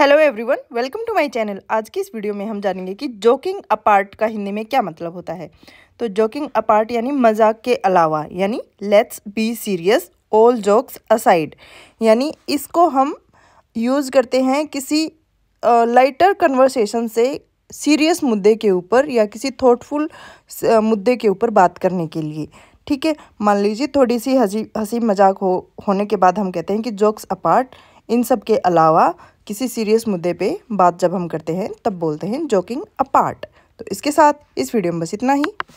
hello everyone welcome to my channel आज की इस वीडियो में हम जानेंगे कि जोकिंग अपार्ट का हिंदी में क्या मतलब होता है तो जोकिंग अपार्ट यानी मजाक के अलावा यानी let's be serious all jokes aside यानी इसको हम यूज़ करते हैं किसी लाइटर uh, कन्वर्सेशन से सीरियस मुद्दे के ऊपर या किसी थॉटफुल मुद्दे के ऊपर बात करने के लिए ठीक है मान लीजिए थोड़ी सी हंसी हंसी मजाक हो होने के बाद हम कहते हैं कि जोक्स अपार्ट इन सब के अलावा किसी सीरियस मुद्दे पे बात जब हम करते हैं तब बोलते हैं जोकिंग अपार्ट तो इसके साथ इस वीडियो में बस इतना ही